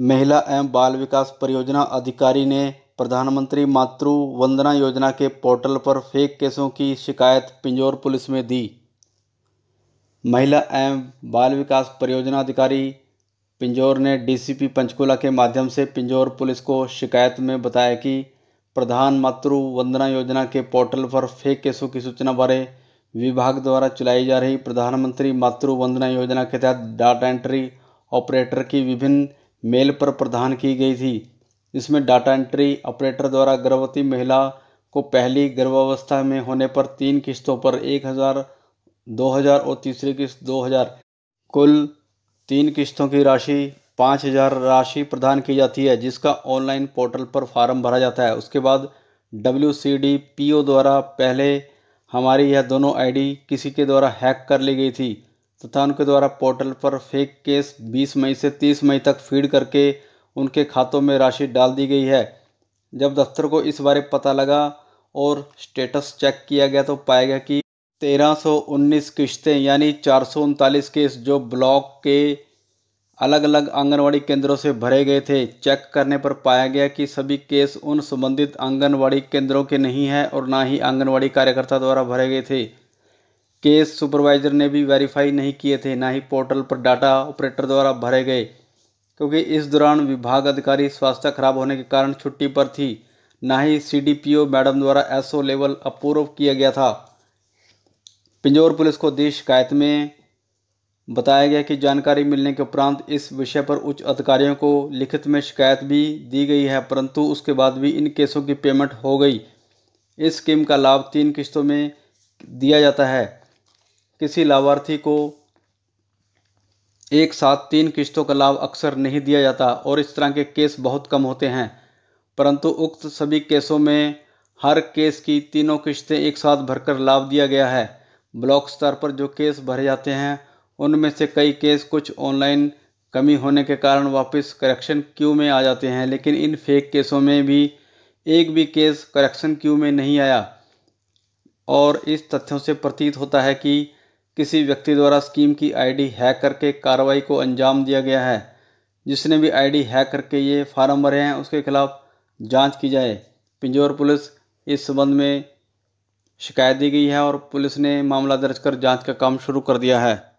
महिला एवं बाल विकास परियोजना अधिकारी ने प्रधानमंत्री मातृ वंदना योजना के पोर्टल पर फेक केसों की शिकायत पिंजौर पुलिस में दी महिला एवं बाल विकास परियोजना अधिकारी पिंजौर ने डीसीपी पंचकुला के माध्यम से पिंजौर पुलिस को शिकायत में बताया कि प्रधान मातृ वंदना योजना के पोर्टल पर फेक केसों की सूचना बारे विभाग द्वारा चलाई जा रही प्रधानमंत्री मातृ वंदना योजना के तहत डाटा एंट्री ऑपरेटर की विभिन्न मेल पर प्रदान की गई थी इसमें डाटा एंट्री ऑपरेटर द्वारा गर्भवती महिला को पहली गर्भावस्था में होने पर तीन किस्तों पर एक हज़ार दो हज़ार और तीसरी किस्त दो हज़ार कुल तीन किस्तों की राशि पाँच हज़ार राशि प्रदान की जाती है जिसका ऑनलाइन पोर्टल पर फार्म भरा जाता है उसके बाद W C D P O द्वारा पहले हमारी यह दोनों आईडी किसी के द्वारा हैक कर ली गई थी तथा उनके द्वारा पोर्टल पर फेक केस 20 मई से 30 मई तक फीड करके उनके खातों में राशि डाल दी गई है जब दफ्तर को इस बारे पता लगा और स्टेटस चेक किया गया तो पाया गया कि 1319 किश्तें यानी चार केस जो ब्लॉक के अलग अलग आंगनवाड़ी केंद्रों से भरे गए थे चेक करने पर पाया गया कि सभी केस उन संबंधित आंगनवाड़ी केंद्रों के नहीं हैं और ना ही आंगनवाड़ी कार्यकर्ता द्वारा भरे गए थे केस सुपरवाइजर ने भी वेरीफाई नहीं किए थे ना ही पोर्टल पर डाटा ऑपरेटर द्वारा भरे गए क्योंकि इस दौरान विभाग अधिकारी स्वास्थ्य खराब होने के कारण छुट्टी पर थी ना ही सीडीपीओ मैडम द्वारा एसओ लेवल अप्रूव किया गया था पिंजौर पुलिस को दी शिकायत में बताया गया कि जानकारी मिलने के उपरांत इस विषय पर उच्च अधिकारियों को लिखित में शिकायत भी दी गई है परंतु उसके बाद भी इन केसों की पेमेंट हो गई इस स्कीम का लाभ तीन किस्तों में दिया जाता है किसी लाभार्थी को एक साथ तीन किस्तों का लाभ अक्सर नहीं दिया जाता और इस तरह के केस बहुत कम होते हैं परंतु उक्त सभी केसों में हर केस की तीनों किस्तें एक साथ भरकर लाभ दिया गया है ब्लॉक स्तर पर जो केस भरे जाते हैं उनमें से कई केस कुछ ऑनलाइन कमी होने के कारण वापस करेक्शन क्यू में आ जाते हैं लेकिन इन फेक केसों में भी एक भी केस करेक्शन क्यू में नहीं आया और इस तथ्यों से प्रतीत होता है कि किसी व्यक्ति द्वारा स्कीम की आईडी हैक करके कार्रवाई को अंजाम दिया गया है जिसने भी आईडी हैक करके ये फार्म भरे हैं उसके खिलाफ जांच की जाए पिंजौर पुलिस इस संबंध में शिकायत दी गई है और पुलिस ने मामला दर्ज कर जांच का काम शुरू कर दिया है